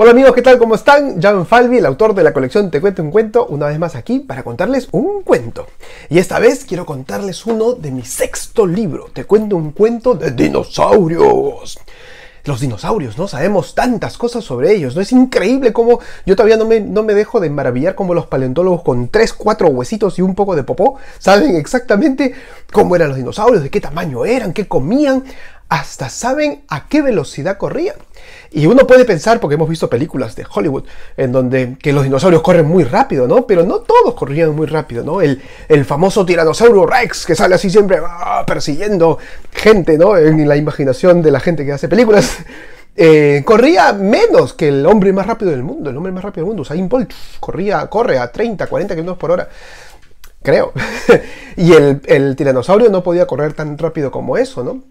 Hola amigos, ¿qué tal? ¿Cómo están? Jan Falvi, el autor de la colección Te Cuento un Cuento, una vez más aquí para contarles un cuento. Y esta vez quiero contarles uno de mi sexto libro, Te Cuento un Cuento de Dinosaurios. Los dinosaurios, ¿no? Sabemos tantas cosas sobre ellos, ¿no? Es increíble cómo yo todavía no me, no me dejo de maravillar cómo los paleontólogos con 3, 4 huesitos y un poco de popó saben exactamente cómo eran los dinosaurios, de qué tamaño eran, qué comían hasta saben a qué velocidad corrían. Y uno puede pensar, porque hemos visto películas de Hollywood en donde que los dinosaurios corren muy rápido, ¿no? Pero no todos corrían muy rápido, ¿no? El, el famoso tiranosaurio Rex que sale así siempre ah, persiguiendo gente, ¿no? En la imaginación de la gente que hace películas. Eh, corría menos que el hombre más rápido del mundo, el hombre más rápido del mundo, Usain Bolt, corría, corre a 30, 40 kilómetros por hora creo. y el, el, tiranosaurio no podía correr tan rápido como eso, ¿no?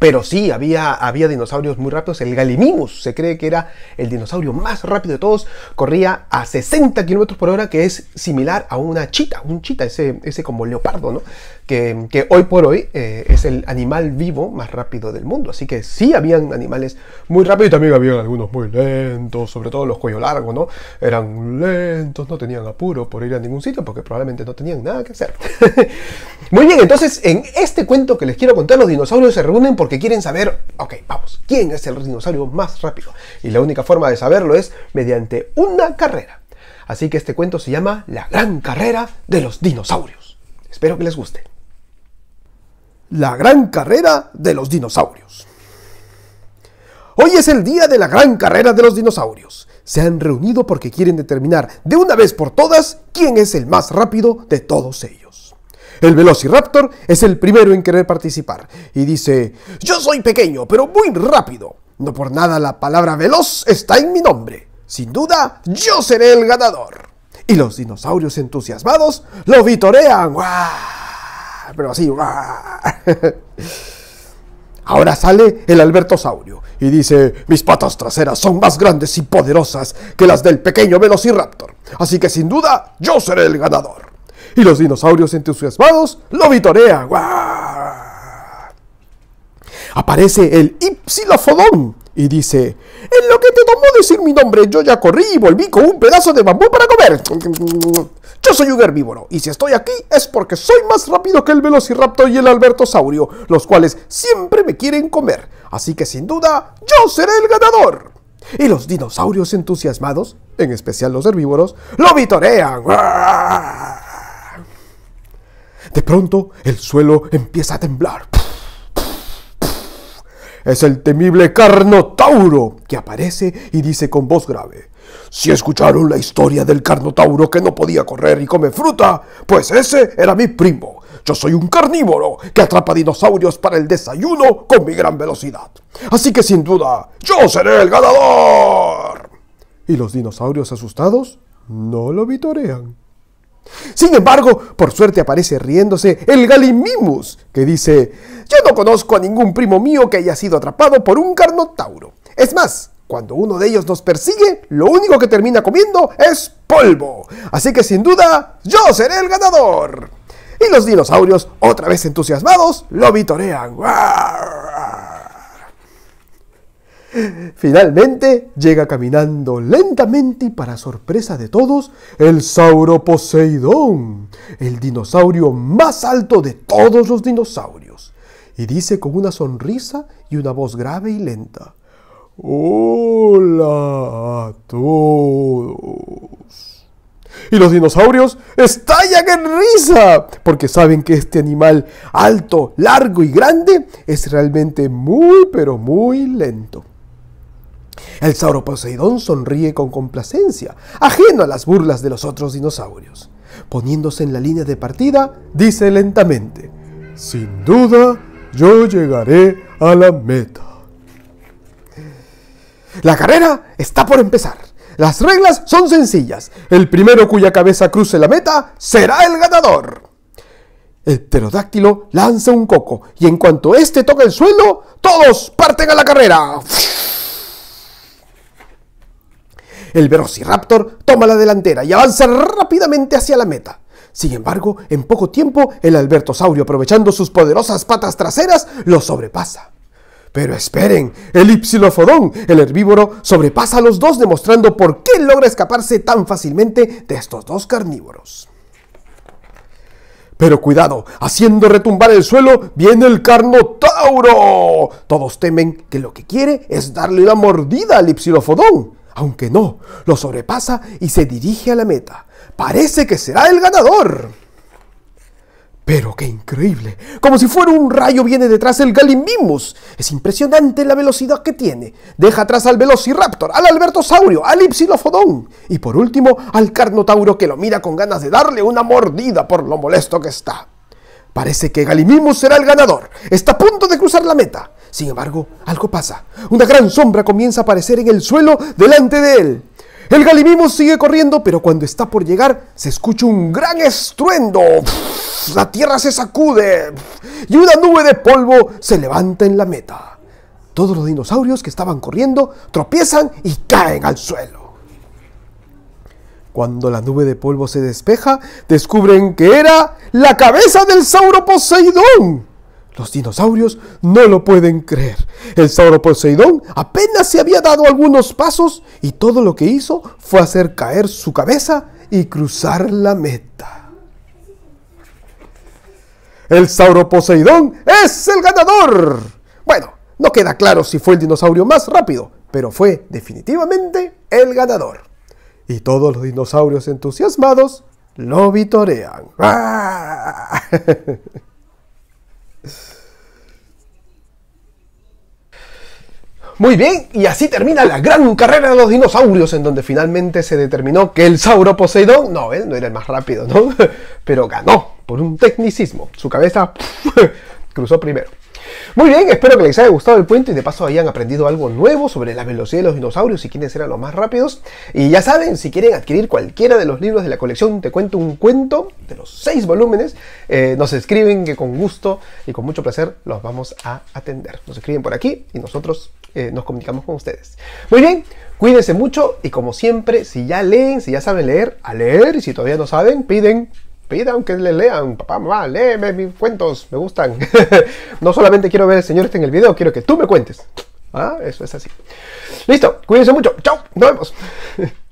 Pero sí, había, había dinosaurios muy rápidos. El Galimimus se cree que era el dinosaurio más rápido de todos. Corría a 60 km por hora, que es similar a una chita, un chita, ese, ese como leopardo, ¿no? Que, hoy por hoy eh, es el animal vivo más rápido del mundo. Así que sí, habían animales muy rápidos y también habían algunos muy lentos, sobre todo los cuello largos, ¿no? Eran lentos, no tenían apuro por ir a ningún sitio porque probablemente no tenían nada que hacer. muy bien, entonces en este cuento que les quiero contar, los dinosaurios se reúnen por porque quieren saber, ok, vamos, ¿quién es el dinosaurio más rápido? Y la única forma de saberlo es mediante una carrera. Así que este cuento se llama La Gran Carrera de los Dinosaurios. Espero que les guste. La Gran Carrera de los Dinosaurios. Hoy es el día de la Gran Carrera de los Dinosaurios. Se han reunido porque quieren determinar de una vez por todas quién es el más rápido de todos ellos. El Velociraptor es el primero en querer participar y dice, yo soy pequeño, pero muy rápido. No por nada la palabra veloz está en mi nombre. Sin duda, yo seré el ganador. Y los dinosaurios entusiasmados lo vitorean. ¡Guau! Pero así. Ahora sale el Albertosaurio y dice, mis patas traseras son más grandes y poderosas que las del pequeño Velociraptor. Así que sin duda, yo seré el ganador y los dinosaurios entusiasmados lo vitorean. Aparece el Ipsilofodón y dice, en lo que te tomó decir mi nombre, yo ya corrí y volví con un pedazo de bambú para comer. Yo soy un herbívoro y si estoy aquí es porque soy más rápido que el velociraptor y el albertosaurio, los cuales siempre me quieren comer. Así que sin duda, yo seré el ganador. Y los dinosaurios entusiasmados, en especial los herbívoros, lo vitorean. De pronto el suelo empieza a temblar. Es el temible Carnotauro que aparece y dice con voz grave. Si escucharon la historia del Carnotauro que no podía correr y come fruta, pues ese era mi primo. Yo soy un carnívoro que atrapa dinosaurios para el desayuno con mi gran velocidad. Así que sin duda, yo seré el ganador. ¿Y los dinosaurios asustados? No lo vitorean. Sin embargo, por suerte aparece riéndose el Galimimus, que dice, yo no conozco a ningún primo mío que haya sido atrapado por un carnotauro. Es más, cuando uno de ellos nos persigue, lo único que termina comiendo es polvo. Así que sin duda, yo seré el ganador. Y los dinosaurios, otra vez entusiasmados, lo vitorean. Finalmente llega caminando lentamente y para sorpresa de todos, el Sauro Poseidón, el dinosaurio más alto de todos los dinosaurios, y dice con una sonrisa y una voz grave y lenta, Hola a todos. Y los dinosaurios estallan en risa, porque saben que este animal alto, largo y grande es realmente muy, pero muy lento. El Poseidón sonríe con complacencia, ajeno a las burlas de los otros dinosaurios. Poniéndose en la línea de partida, dice lentamente, Sin duda, yo llegaré a la meta. La carrera está por empezar. Las reglas son sencillas. El primero cuya cabeza cruce la meta será el ganador. El pterodáctilo lanza un coco y en cuanto éste toca el suelo, todos parten a la carrera. El Velociraptor toma la delantera y avanza rápidamente hacia la meta. Sin embargo, en poco tiempo, el Albertosaurio, aprovechando sus poderosas patas traseras, lo sobrepasa. Pero esperen, el Ipsilofodón, el herbívoro, sobrepasa a los dos, demostrando por qué logra escaparse tan fácilmente de estos dos carnívoros. Pero cuidado, haciendo retumbar el suelo, viene el Carnotauro. Todos temen que lo que quiere es darle la mordida al Ipsilofodón aunque no, lo sobrepasa y se dirige a la meta. Parece que será el ganador. Pero qué increíble, como si fuera un rayo viene detrás el Galimimus! Es impresionante la velocidad que tiene. Deja atrás al Velociraptor, al Albertosaurio, al Ipsilofodón y por último al Carnotauro que lo mira con ganas de darle una mordida por lo molesto que está. Parece que Galimimus será el ganador. Está a punto de cruzar la meta. Sin embargo, algo pasa. Una gran sombra comienza a aparecer en el suelo delante de él. El Galimimus sigue corriendo, pero cuando está por llegar, se escucha un gran estruendo. La tierra se sacude y una nube de polvo se levanta en la meta. Todos los dinosaurios que estaban corriendo tropiezan y caen al suelo. Cuando la nube de polvo se despeja, descubren que era la cabeza del Sauro Poseidón. Los dinosaurios no lo pueden creer. El Sauro Poseidón apenas se había dado algunos pasos y todo lo que hizo fue hacer caer su cabeza y cruzar la meta. El Sauro Poseidón es el ganador. Bueno, no queda claro si fue el dinosaurio más rápido, pero fue definitivamente el ganador y todos los dinosaurios entusiasmados lo vitorean. Muy bien, y así termina la gran carrera de los dinosaurios, en donde finalmente se determinó que el Sauro Poseidón, no, él no era el más rápido, ¿no? Pero ganó por un tecnicismo. Su cabeza cruzó primero. Muy bien, espero que les haya gustado el puente y de paso hayan aprendido algo nuevo sobre la velocidad de los dinosaurios y quiénes eran los más rápidos. Y ya saben, si quieren adquirir cualquiera de los libros de la colección Te Cuento un Cuento, de los seis volúmenes, eh, nos escriben que con gusto y con mucho placer los vamos a atender. Nos escriben por aquí y nosotros eh, nos comunicamos con ustedes. Muy bien, cuídense mucho y como siempre, si ya leen, si ya saben leer, a leer y si todavía no saben, piden pidan que le lean, papá, mamá, léeme mis cuentos, me gustan. no solamente quiero ver el señor este en el video, quiero que tú me cuentes. Ah, eso es así. Listo, cuídense mucho. Chao, nos vemos.